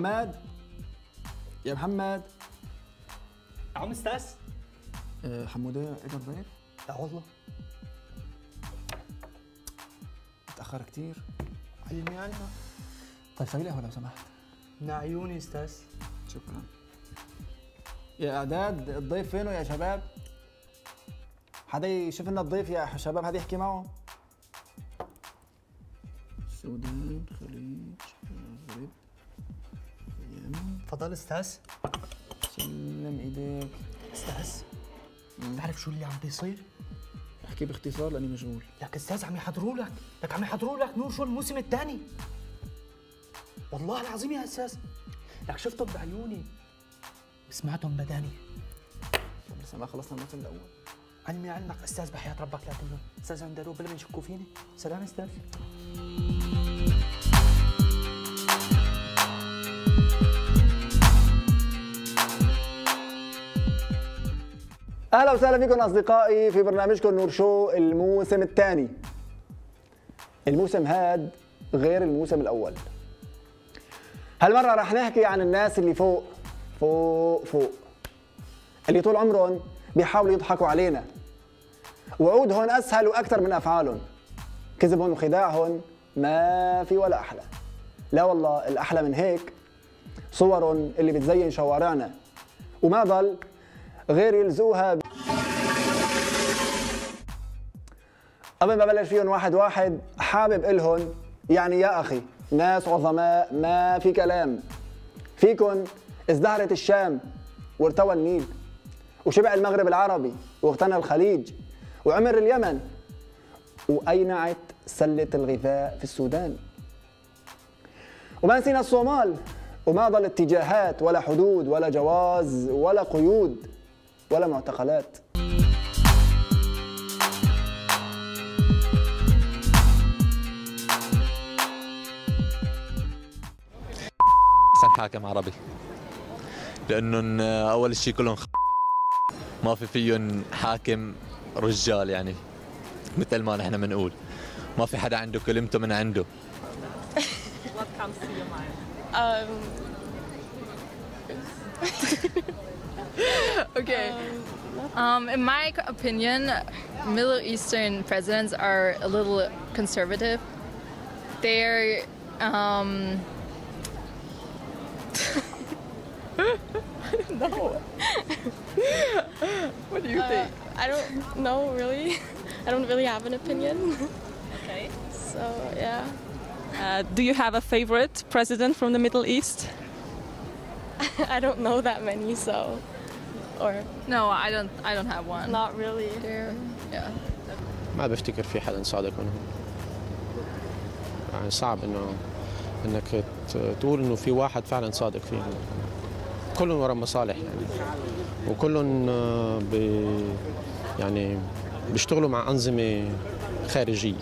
محمد يا محمد عم استاس آه، حموده اقدر ضيف؟ لا والله تأخر كتير علمي علمة طيب سوي لي قهوة لو سمحت من استاس شكرا يا اعداد الضيف فينو يا شباب؟ حدا يشوف لنا الضيف يا شباب حدا يحكي معه سودان تفضل استاس سلم ايديك استاس تعرف شو اللي عم بيصير؟ احكي باختصار لاني مشغول لك استاذ عم يحضروا لك لك عم يحضروا لك نور شو الموسم الثاني والله العظيم يا استاذ لك شفتهم بعيوني سمعتهم بداني لسه ما خلصنا الموسم الاول علمي علمك استاذ بحياه ربك لا تمنع استاذ عندلو بلا ما يشكوا فيني سلام استاذ اهلا وسهلا بكم اصدقائي في برنامجكم نور شو الموسم الثاني الموسم هاد غير الموسم الاول هالمره رح نحكي عن الناس اللي فوق فوق فوق اللي طول عمرهم بيحاولوا يضحكوا علينا وعودهم اسهل واكثر من افعالهم كذبهم وخداعهم ما في ولا احلى لا والله الاحلى من هيك صورهم اللي بتزين شوارعنا وما ضل غير يلزوها ب... قبل ما بلش فيهم واحد واحد حابب إلهن يعني يا أخي ناس عظماء ما في كلام فيكن ازدهرت الشام وارتوى النيل وشبع المغرب العربي واغتنى الخليج وعمر اليمن وأينعت سلة الغذاء في السودان وما نسينا الصومال وما ضل اتجاهات ولا حدود ولا جواز ولا قيود ولا معتقلات احسن حاكم عربي لانه اول شيء كلهم ما في فيهم حاكم رجال يعني مثل ما نحن بنقول ما في حدا عنده كلمته من عنده okay. Um, um, in my opinion, Middle Eastern presidents are a little conservative. They're. Um, no. what do you uh, think? I don't know really. I don't really have an opinion. Okay. So yeah. Uh, do you have a favorite president from the Middle East? I don't know that many, so. Or no, I don't. I don't have one. Not really. There. Yeah. ما بفتكر في حدا صادق منهم. يعني صعب انه انك تقول انه في واحد فعلا صادق فيهم. كلهم ورا مصالح يعني وكلهم آه، ب يعني بيشتغلوا مع انظمه خارجيه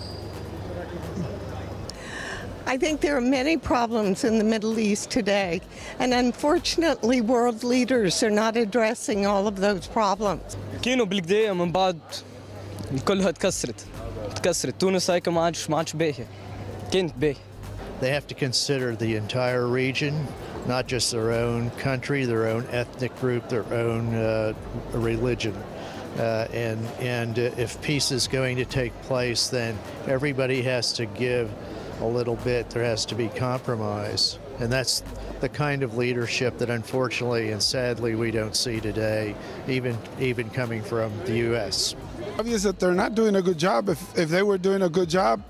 I think there are many problems in the Middle East today, and unfortunately, world leaders are not addressing all of those problems. كانوا بالقدية من بعد كلها تكسرت تكسرت تونس هيك ما عادش ما عادش باهية كانت They have to consider the entire region, not just their own country, their own ethnic group, their own uh, religion. Uh, and and uh, if peace is going to take place, then everybody has to give a little bit, there has to be compromise. And that's the kind of leadership that unfortunately and sadly we don't see today, even even coming from the US. Obvious that they're not doing a good job. If if they were doing a good job,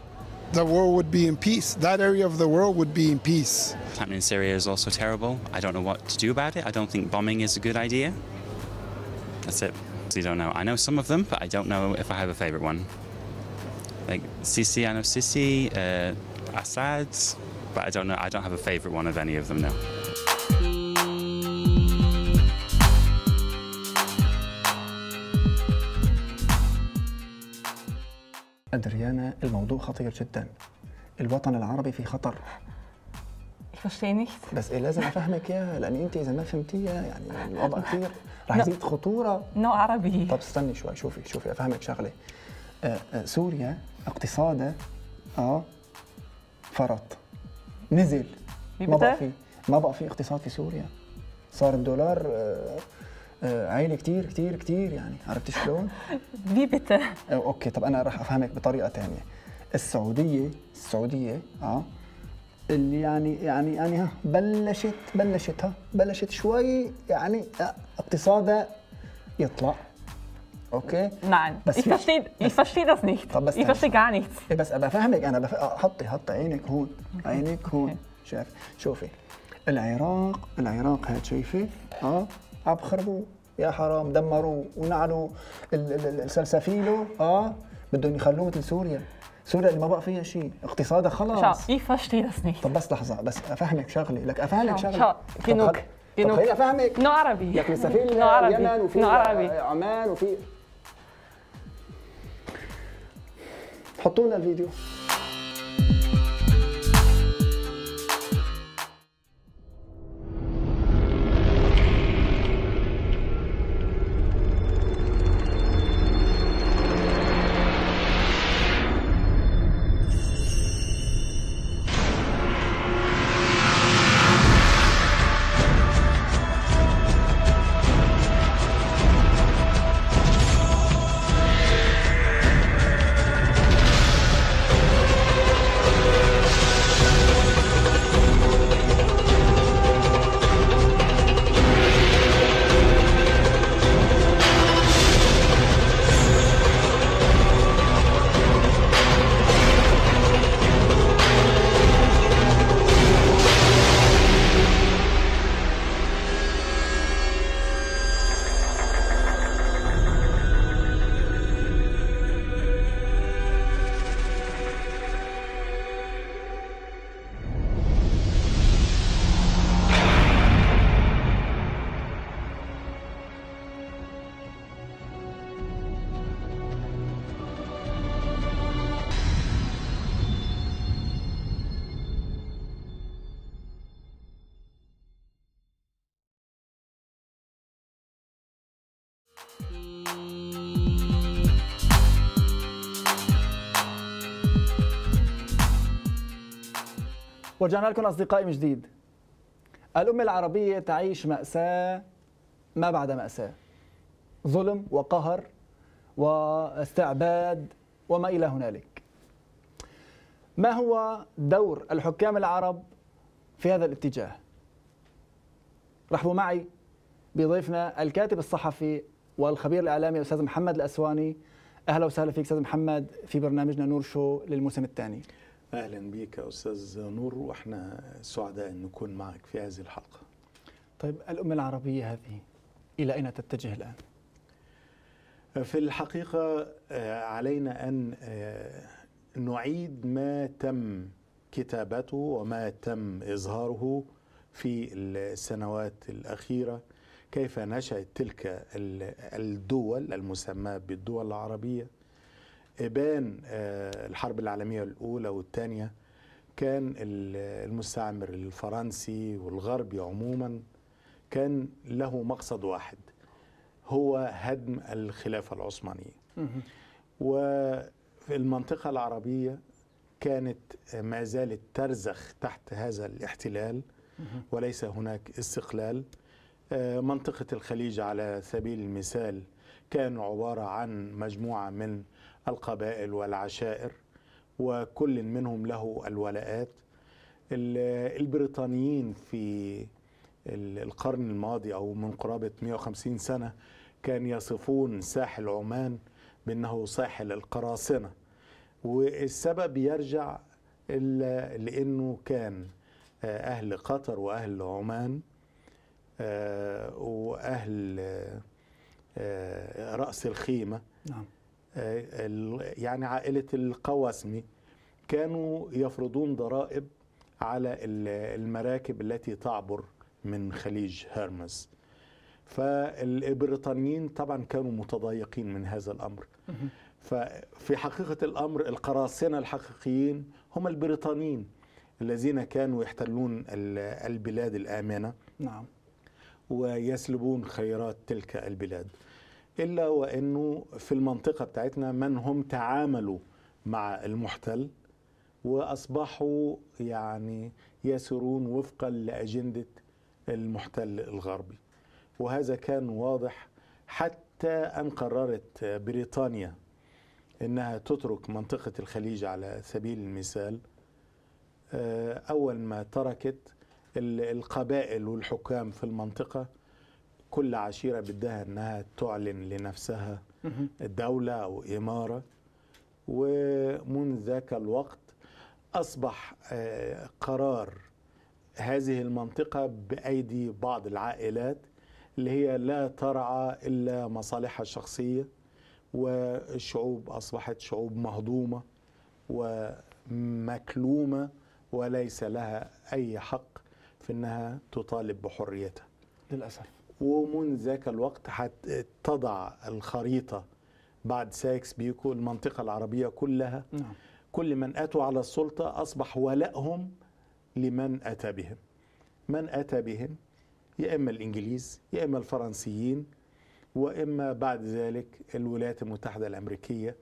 the world would be in peace. That area of the world would be in peace. What's happening in Syria is also terrible. I don't know what to do about it. I don't think bombing is a good idea. That's it. You don't know. I know some of them, but I don't know if I have a favorite one. Like Sisi, I know Sisi. Uh, Assad, but I don't know. I don't have a favorite one of any of them now. أدريانا الموضوع خطير جدا الوطن العربي في خطر Ich verstehe nicht. بس إيه لازم افهمك اياها لان انت اذا ما فهمتيها يعني الوضع كثير رح يزيد خطوره نو عربي طب استني شوي شوفي شوفي افهمك شغله آه آه سوريا اقتصادها اه فرط نزل ما بقى في ما بقى في اقتصاد في سوريا صار الدولار آه، آه، عالي كثير كثير كثير يعني عرفت شلون؟ بيبتا اوكي طب انا راح افهمك بطريقه ثانيه السعوديه السعوديه اه اللي يعني يعني يعني ها بلشت بلشت ها بلشت شوي يعني آه، اقتصادها يطلع اوكي نعم بس ich verstehe ich verstehe das nicht طب بس ich verstehe gar nichts بس ابى افهمك انا بف... حطي حطي عينك هون عينك هون شايف شوفي العراق العراق هات شايفه اه عم خربوا يا حرام دمروا ونعلوا السلسفيلو اه بدهم يخلوه مثل سوريا سوريا اللي ما بقى فيها شيء اقتصادها خلص شو ich فشتي das طب بس لحظه بس افهمك شغله لك افهمك شغله شو genug genug خليني افهمك نو عربي لك لسه في اليمن وفي عمان وفي حطونا الفيديو ورجعنا لكم أصدقائي من جديد الأمة العربية تعيش مأساة ما بعد مأساة ظلم وقهر واستعباد وما إلى هنالك ما هو دور الحكام العرب في هذا الاتجاه رحبوا معي بضيفنا الكاتب الصحفي والخبير الإعلامي الأستاذ محمد الأسواني أهلا وسهلا فيك أستاذ محمد في برنامجنا نور شو للموسم الثاني اهلا بيك يا استاذ نور واحنا سعداء ان نكون معك في هذه الحلقه. طيب الامه العربيه هذه الى اين تتجه الان؟ في الحقيقه آه، علينا ان آه، نعيد ما تم كتابته وما تم اظهاره في السنوات الاخيره كيف نشات تلك الدول المسماه بالدول العربيه ابان آه، الحرب العالميه الاولى والثانيه كان المستعمر الفرنسي والغربي عموما كان له مقصد واحد هو هدم الخلافه العثمانيه والمنطقه العربيه كانت ما زالت ترزخ تحت هذا الاحتلال وليس هناك استقلال آه، منطقة الخليج على سبيل المثال كان عبارة عن مجموعة من القبائل والعشائر وكل منهم له الولاءات البريطانيين في القرن الماضي أو من قرابة 150 سنة كان يصفون ساحل عمان بأنه ساحل القراصنة والسبب يرجع إلا لأنه كان آه، أهل قطر وأهل عمان آه، وأهل آه، رأس الخيمة نعم. آه، يعني عائلة القواسمي كانوا يفرضون ضرائب على المراكب التي تعبر من خليج هرمز فالبريطانيين طبعا كانوا متضايقين من هذا الأمر ففي حقيقة الأمر القراصنة الحقيقيين هم البريطانيين الذين كانوا يحتلون البلاد الآمنة نعم ويسلبون خيرات تلك البلاد الا وانه في المنطقه بتاعتنا من هم تعاملوا مع المحتل واصبحوا يعني يسرون وفقا لاجنده المحتل الغربي وهذا كان واضح حتى ان قررت بريطانيا انها تترك منطقه الخليج على سبيل المثال آه، اول ما تركت القبائل والحكام في المنطقه كل عشيرة بدها أنها تعلن لنفسها دولة أو إمارة ومنذ ذاك الوقت أصبح آه، قرار هذه المنطقة بأيدي بعض العائلات اللي هي لا ترعى إلا مصالحها الشخصية والشعوب أصبحت شعوب مهضومة ومكلومة وليس لها أي حق في أنها تطالب بحريتها للأسف ومن ذاك الوقت هتضع الخريطة بعد سايكس بيكو المنطقة العربية كلها نعم. كل من أتوا على السلطة أصبح ولائهم لمن أتى بهم من أتى بهم يا إما الإنجليز يا إما الفرنسيين وإما بعد ذلك الولايات المتحدة الأمريكية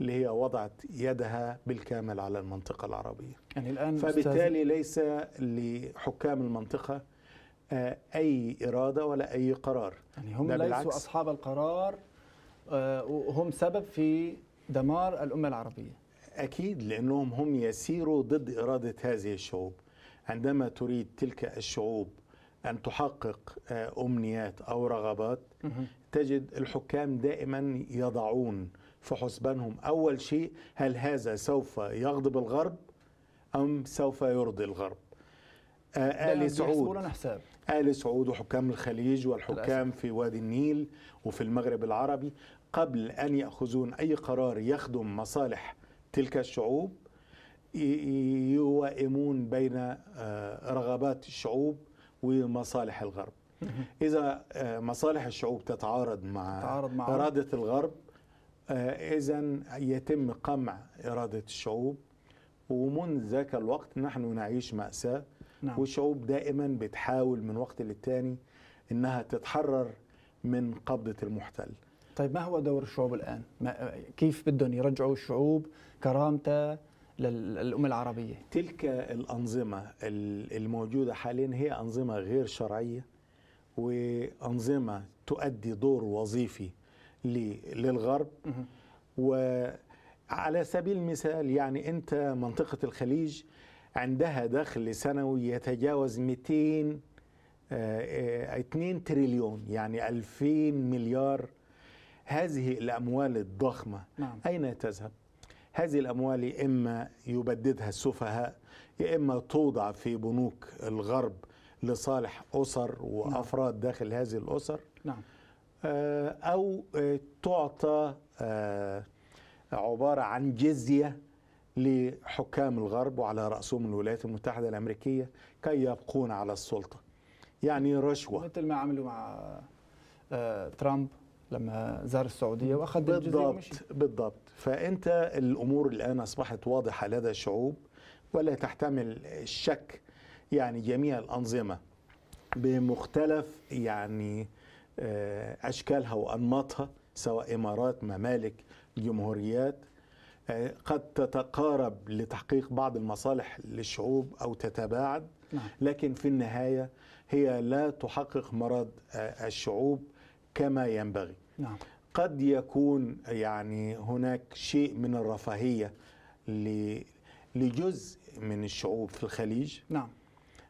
اللي هي وضعت يدها بالكامل على المنطقة العربية يعني الآن فبالتالي ليس لحكام المنطقة آه، اي اراده ولا اي قرار يعني هم ليسوا اصحاب القرار آه، وهم سبب في دمار الامه العربيه اكيد لانهم هم يسيروا ضد اراده هذه الشعوب عندما تريد تلك الشعوب ان تحقق آه، امنيات او رغبات تجد الحكام دائما يضعون في حسبانهم اول شيء هل هذا سوف يغضب الغرب ام سوف يرضي الغرب آه، آه، ال سعود حساب ال سعود وحكام الخليج والحكام في وادي النيل وفي المغرب العربي قبل ان ياخذون اي قرار يخدم مصالح تلك الشعوب يوائمون بين آه، رغبات الشعوب ومصالح الغرب اذا مصالح الشعوب تتعارض مع, تتعارض مع اراده الغرب اذا يتم قمع اراده الشعوب ومنذ ذاك الوقت نحن نعيش ماساه نعم. والشعوب دائما بتحاول من وقت للتاني انها تتحرر من قبضه المحتل طيب ما هو دور الشعوب الان ما كيف بدهم يرجعوا الشعوب كرامتها للأمة العربية تلك الأنظمة الموجودة حاليا هي أنظمة غير شرعية وأنظمة تؤدي دور وظيفي للغرب وعلى سبيل المثال يعني أنت منطقة الخليج عندها دخل سنوي يتجاوز 200 2 آه، آه، تريليون يعني 2000 مليار هذه الأموال الضخمة نعم. أين تذهب؟ هذه الأموال يا إما يبددها السفهاء يا إما توضع في بنوك الغرب لصالح أسر نعم. وأفراد نعم. داخل هذه الأسر نعم. آه، أو تعطى عبارة عن جزية لحكام الغرب وعلى رأسهم الولايات المتحدة الأمريكية كي يبقون على السلطة يعني رشوة مثل ما عملوا مع آه، ترامب لما زار السعودية وأخذ بالضبط بالضبط فأنت الأمور الآن أصبحت واضحة لدى الشعوب ولا تحتمل الشك يعني جميع الأنظمة بمختلف يعني آه، أشكالها وأنماطها سواء إمارات ممالك جمهوريات آه، قد تتقارب لتحقيق بعض المصالح للشعوب او تتباعد نعم. لكن في النهايه هي لا تحقق مراد آه، الشعوب كما ينبغي نعم. قد يكون يعني هناك شيء من الرفاهيه لجزء من الشعوب في الخليج نعم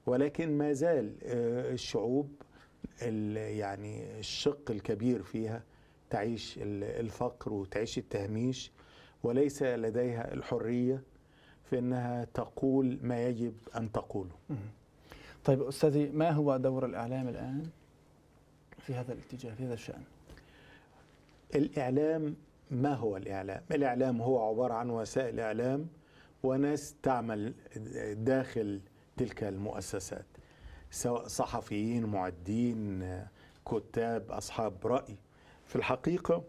ولكن ما زال آه، الشعوب يعني الشق الكبير فيها تعيش الفقر وتعيش التهميش وليس لديها الحريه في انها تقول ما يجب ان تقوله. طيب استاذي ما هو دور الاعلام الان في هذا الاتجاه في هذا الشان؟ الاعلام ما هو الاعلام؟ الاعلام هو عباره عن وسائل اعلام وناس تعمل داخل تلك المؤسسات سواء صحفيين معدين كتاب اصحاب راي في الحقيقه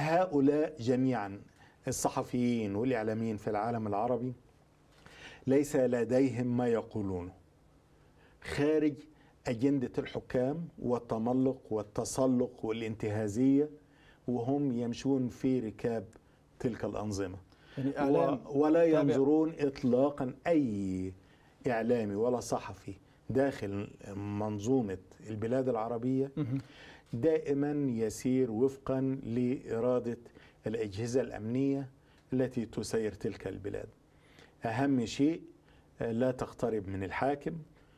هؤلاء جميعا الصحفيين والإعلاميين في العالم العربي ليس لديهم ما يقولونه خارج أجندة الحكام والتملق والتسلق والانتهازية وهم يمشون في ركاب تلك الأنظمة يعني ولا ينظرون إطلاقا أي إعلامي ولا صحفي داخل منظومة البلاد العربية دائما يسير وفقا لإرادة الأجهزة الأمنية التي تسير تلك البلاد أهم شيء آه، لا تقترب من الحاكم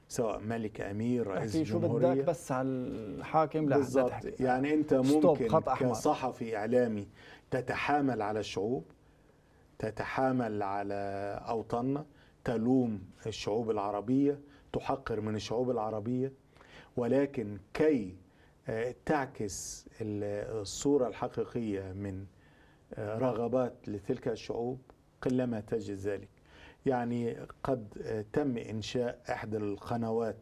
سواء ملك امير رئيس شو جمهوريه بدك بس على الحاكم لا بالضبط يعني انت ممكن كصحفي اعلامي تتحامل على الشعوب تتحامل على اوطاننا تلوم الشعوب العربيه تحقر من الشعوب العربيه ولكن كي آه، تعكس الصورة الحقيقية من آه، رغبات لتلك الشعوب قلما تجد ذلك يعني قد آه، تم إنشاء إحدى القنوات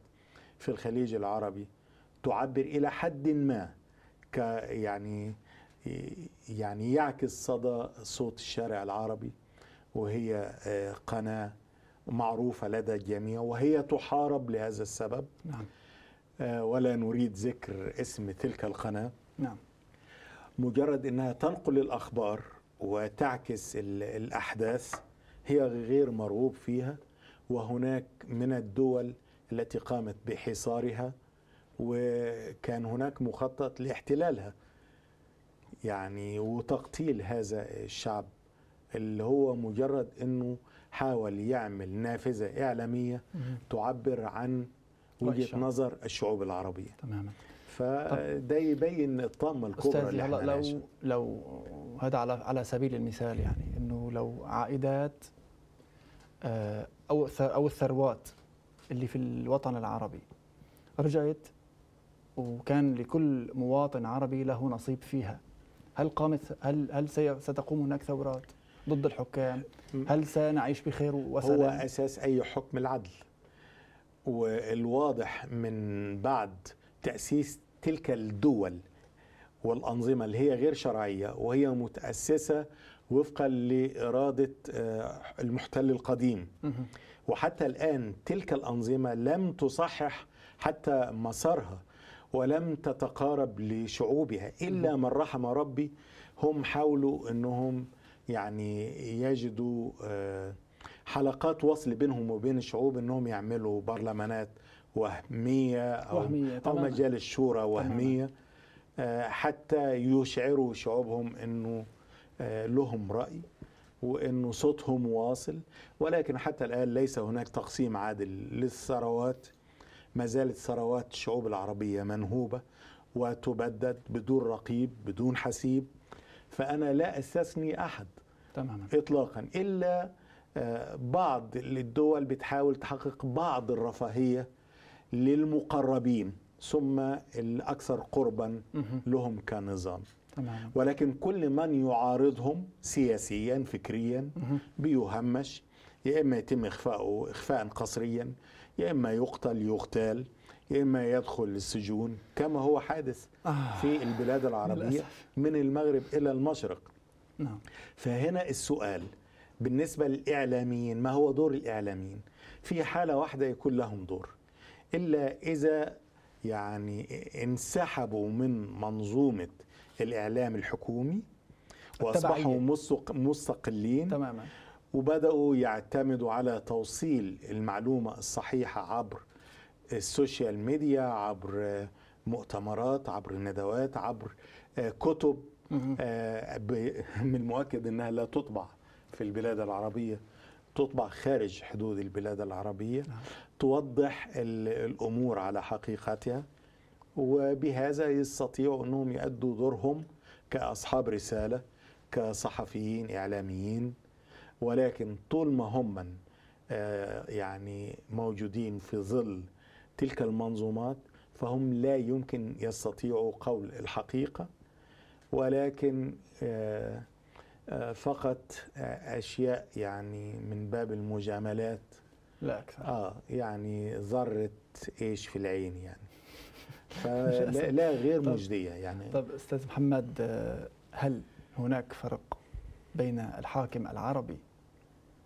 في الخليج العربي تعبر إلى حد ما ك يعني يعني يعكس صدى صوت الشارع العربي وهي قناة معروفة لدى الجميع وهي تحارب لهذا السبب نعم. آه، ولا نريد ذكر اسم تلك القناة نعم مجرد أنها تنقل الأخبار وتعكس الأحداث هي غير مرغوب فيها وهناك من الدول التي قامت بحصارها وكان هناك مخطط لاحتلالها يعني وتقتيل هذا الشعب اللي هو مجرد انه حاول يعمل نافذه اعلاميه تعبر عن وجهه نظر الشعوب العربيه تماما فده يبين الطامه الكبرى اللي احنا لو نعيشها. لو هذا على على سبيل المثال يعني انه لو عائدات آه، او او الثروات اللي في الوطن العربي رجعت وكان لكل مواطن عربي له نصيب فيها هل قامت هل هل ستقوم هناك ثورات ضد الحكام هل سنعيش بخير وسلام هو اساس اي حكم العدل والواضح من بعد تأسيس تلك الدول والأنظمة اللي هي غير شرعية وهي متأسسة وفقا لإرادة آه، المحتل القديم وحتى الآن تلك الأنظمة لم تصحح حتى مسارها ولم تتقارب لشعوبها إلا من رحم ربي هم حاولوا أنهم يعني يجدوا آه حلقات وصل بينهم وبين الشعوب انهم يعملوا برلمانات وهميه او, وهمية. أو مجالس شورى وهميه آه وهميه حتي يشعروا شعوبهم انه آه، لهم راي وانه صوتهم واصل ولكن حتى الان ليس هناك تقسيم عادل للثروات ما زالت ثروات الشعوب العربيه منهوبه وتبدد بدون رقيب بدون حسيب فانا لا استثني احد تماما اطلاقا الا بعض الدول بتحاول تحقق بعض الرفاهية للمقربين ثم الأكثر قربا لهم كنظام ولكن كل من يعارضهم سياسيا فكريا بيهمش يا إما يتم إخفاؤه إخفاء قسريا يا إما يقتل يغتال يا إما يدخل السجون كما هو حادث آه. في البلاد العربية من المغرب إلى المشرق نعم. فهنا السؤال بالنسبة للإعلاميين ما هو دور الإعلاميين في حالة واحدة يكون لهم دور إلا إذا يعني انسحبوا من منظومة الإعلام الحكومي وأصبحوا مستقلين تماما وبدأوا يعتمدوا على توصيل المعلومة الصحيحة عبر السوشيال ميديا عبر مؤتمرات عبر ندوات عبر آه، كتب آه، من المؤكد انها لا تطبع في البلاد العربية تطبع خارج حدود البلاد العربية نعم. توضح الأمور على حقيقتها وبهذا يستطيعوا أنهم يؤدوا دورهم كأصحاب رسالة كصحفيين إعلاميين ولكن طول ما هم آه، يعني موجودين في ظل تلك المنظومات فهم لا يمكن يستطيعوا قول الحقيقة ولكن آه آه، فقط اشياء يعني من باب المجاملات لا اكثر اه يعني ذره ايش في العين يعني فلا لا غير طب مجديه يعني طب استاذ محمد آه، هل هناك فرق بين الحاكم العربي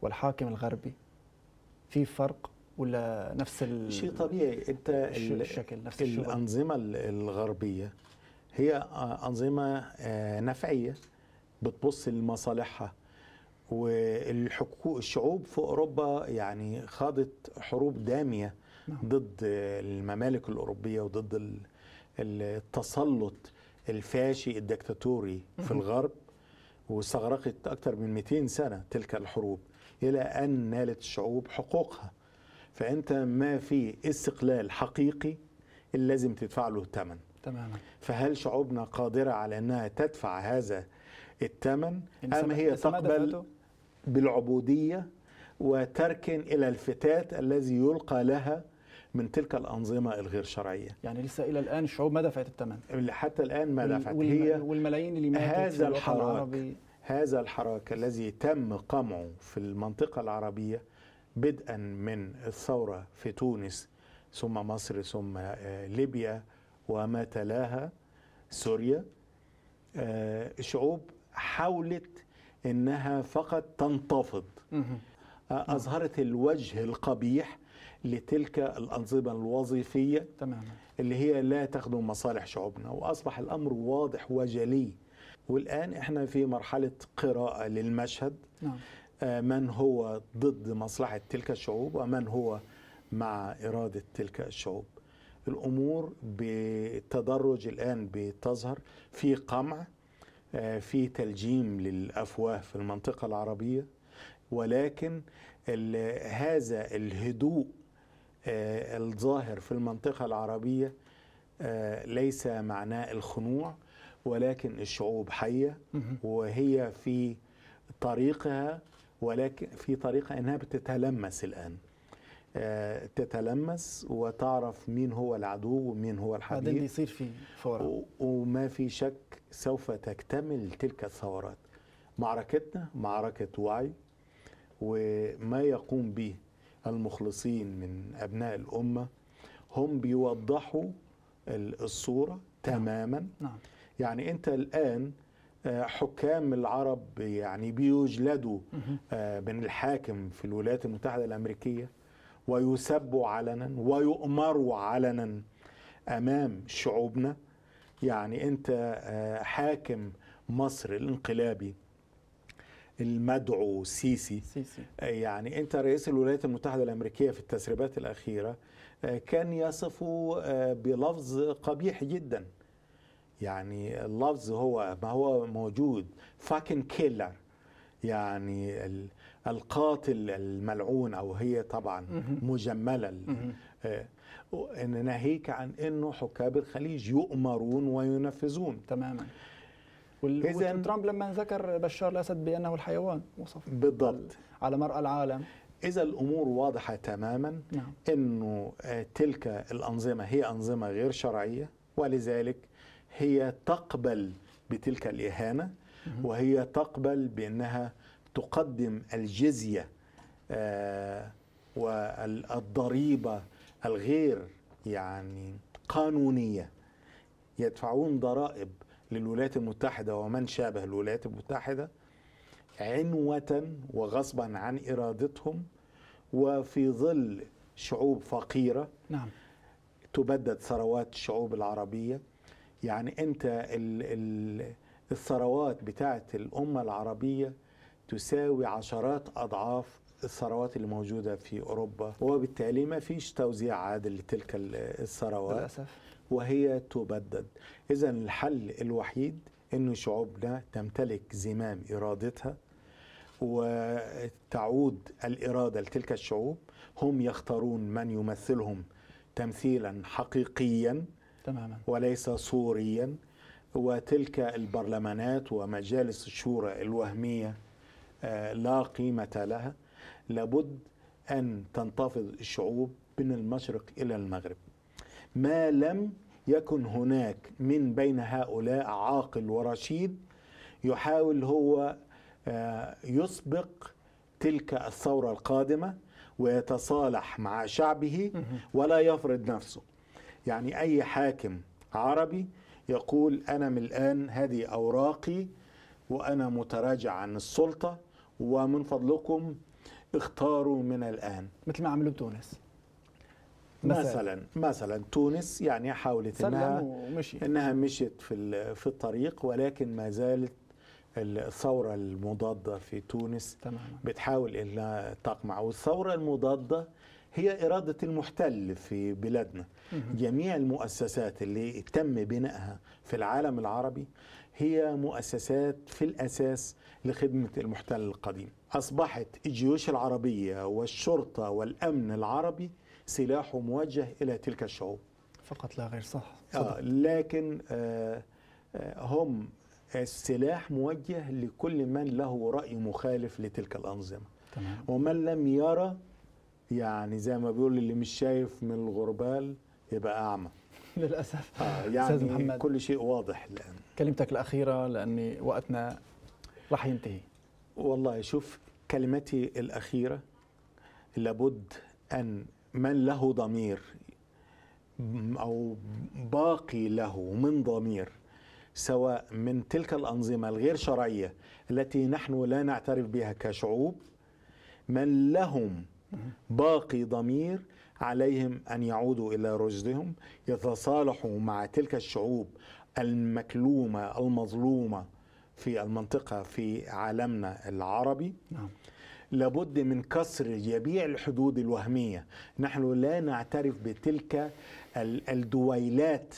والحاكم الغربي في فرق ولا نفس الشيء شيء طبيعي انت الشكل نفس الانظمه الغربيه هي آه، انظمه نفعيه بتبص لمصالحها والحقوق الشعوب في اوروبا يعني خاضت حروب داميه نعم. ضد الممالك الاوروبيه وضد التسلط الفاشي الدكتاتوري في الغرب واستغرقت اكثر من 200 سنه تلك الحروب الى ان نالت الشعوب حقوقها فانت ما في استقلال حقيقي اللي لازم تدفع له الثمن تماما فهل شعوبنا قادره على انها تدفع هذا الثمن أم هي تقبل بالعبودية وتركن إلى الفتات الذي يلقى لها من تلك الأنظمة الغير شرعية يعني لسه إلى الآن الشعوب ما دفعت الثمن حتى الآن ما دفعت هي والملايين اللي ماتت هذا الحراك هذا الحراك الذي تم قمعه في المنطقة العربية بدءا من الثورة في تونس ثم مصر ثم آه، ليبيا وما تلاها سوريا آه، الشعوب حاولت انها فقط تنتفض اظهرت الوجه القبيح لتلك الانظمه الوظيفيه تماما اللي هي لا تخدم مصالح شعوبنا واصبح الامر واضح وجلي والان احنا في مرحله قراءه للمشهد نعم. من هو ضد مصلحه تلك الشعوب ومن هو مع اراده تلك الشعوب الامور بتدرج الان بتظهر في قمع آه، في تلجيم للافواه في المنطقه العربيه ولكن هذا الهدوء آه، الظاهر في المنطقه العربيه آه، ليس معناه الخنوع ولكن الشعوب حيه وهي في طريقها ولكن في طريقه انها بتتلمس الان آه، تتلمس وتعرف مين هو العدو ومين هو الحبيب بعدين بيصير في فورة وما في شك سوف تكتمل تلك الثورات معركتنا معركة وعي وما يقوم به المخلصين من أبناء الأمة هم بيوضحوا الصورة نعم. تماما نعم. نعم. يعني أنت الآن آه، حكام العرب يعني بيجلدوا آه، من الحاكم في الولايات المتحدة الأمريكية ويسبوا علنا ويؤمروا علنا امام شعوبنا يعني انت آه، حاكم مصر الانقلابي المدعو سيسي, آه، يعني انت رئيس الولايات المتحده الامريكيه في التسريبات الاخيره آه، كان يصفه بلفظ قبيح جدا يعني اللفظ هو ما هو موجود فاكن كيلر يعني القاتل الملعون او هي طبعا مجمله آه، ناهيك عن انه حكام الخليج يؤمرون وينفذون تماما اذا ترامب لما ذكر بشار الاسد بانه الحيوان وصف بالضبط على مرأى العالم إذا الأمور واضحة تماما نعم. أنه آه، تلك الأنظمة هي أنظمة غير شرعية ولذلك هي تقبل بتلك الإهانة وهي تقبل بأنها تقدم الجزيه آه، والضريبه الغير يعني قانونيه يدفعون ضرائب للولايات المتحده ومن شابه الولايات المتحده عنوه وغصبا عن ارادتهم وفي ظل شعوب فقيره نعم تبدد ثروات الشعوب العربيه يعني انت الثروات بتاعت الامه العربيه تساوي عشرات أضعاف الثروات اللي موجودة في أوروبا وبالتالي ما فيش توزيع عادل لتلك الثروات للأسف وهي تبدد إذا الحل الوحيد أن شعوبنا تمتلك زمام إرادتها وتعود الإرادة لتلك الشعوب هم يختارون من يمثلهم تمثيلا حقيقيا تماما وليس صوريا وتلك البرلمانات ومجالس الشورى الوهميه آه، لا قيمة لها لابد أن تنتفض الشعوب من المشرق إلى المغرب ما لم يكن هناك من بين هؤلاء عاقل ورشيد يحاول هو آه، يسبق تلك الثورة القادمة ويتصالح مع شعبه ولا يفرض نفسه يعني أي حاكم عربي يقول أنا من الآن هذه أوراقي وأنا متراجع عن السلطة ومن فضلكم اختاروا من الآن مثل ما عملوا تونس مثلا مثلا, مثلاً تونس يعني حاولت انها ومشي. انها مشيت في في الطريق ولكن ما زالت الثوره المضاده في تونس تمام. بتحاول انها تقمع والثوره المضاده هي إرادة المحتل في بلادنا جميع المؤسسات اللي تم بنائها في العالم العربي هي مؤسسات في الأساس لخدمة المحتل القديم أصبحت الجيوش العربية والشرطة والأمن العربي سلاح موجه إلى تلك الشعوب فقط لا غير صح آه لكن آه, آه، هم السلاح موجه لكل من له رأي مخالف لتلك الأنظمة تمام. ومن لم يرى يعني زي ما بيقول اللي مش شايف من الغربال يبقى اعمى للاسف آه يعني أستاذ محمد كل شيء واضح الان كلمتك الاخيره لاني وقتنا راح ينتهي والله شوف كلمتي الاخيره لابد ان من له ضمير او باقي له من ضمير سواء من تلك الانظمه الغير شرعيه التي نحن لا نعترف بها كشعوب من لهم باقي ضمير عليهم ان يعودوا الى رشدهم يتصالحوا مع تلك الشعوب المكلومه المظلومه في المنطقه في عالمنا العربي نعم. لابد من كسر جميع الحدود الوهميه نحن لا نعترف بتلك الدويلات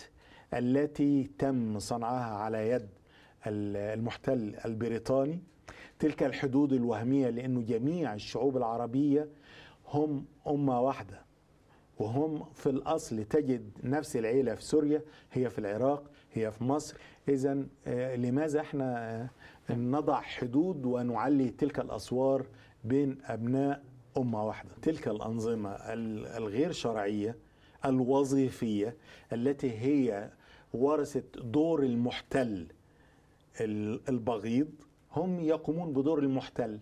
التي تم صنعها على يد المحتل البريطاني تلك الحدود الوهميه لانه جميع الشعوب العربيه هم أمة واحدة وهم في الأصل تجد نفس العيلة في سوريا هي في العراق هي في مصر إذا آه، لماذا احنا آه، نضع حدود ونعلي تلك الأسوار بين أبناء أمة واحدة تلك الأنظمة الغير شرعية الوظيفية التي هي ورثت دور المحتل البغيض هم يقومون بدور المحتل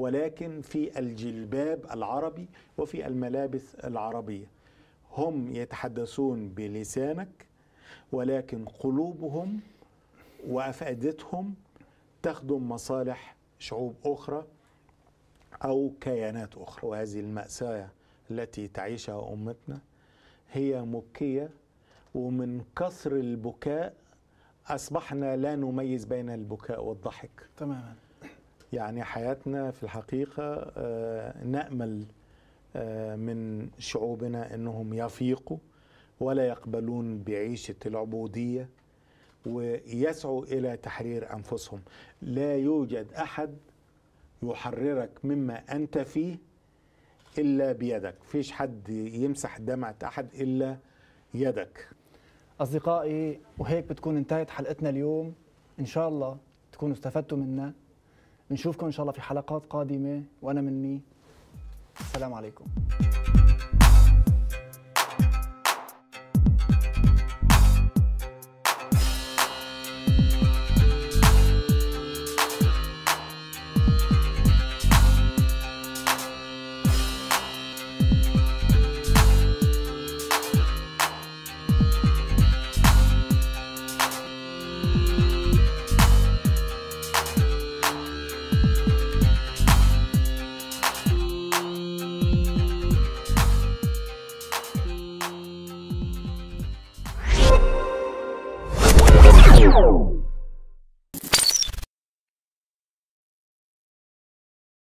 ولكن في الجلباب العربي وفي الملابس العربيه هم يتحدثون بلسانك ولكن قلوبهم وافئدتهم تخدم مصالح شعوب اخرى او كيانات اخرى وهذه الماساه التي تعيشها امتنا هي مبكيه ومن كسر البكاء اصبحنا لا نميز بين البكاء والضحك تماما يعني حياتنا في الحقيقة آه، نأمل آه، من شعوبنا أنهم يفيقوا ولا يقبلون بعيشة العبودية ويسعوا إلى تحرير أنفسهم لا يوجد أحد يحررك مما أنت فيه إلا بيدك فيش حد يمسح دمعة أحد إلا يدك أصدقائي وهيك بتكون انتهت حلقتنا اليوم إن شاء الله تكونوا استفدتوا منا بنشوفكم ان شاء الله في حلقات قادمه وانا مني السلام عليكم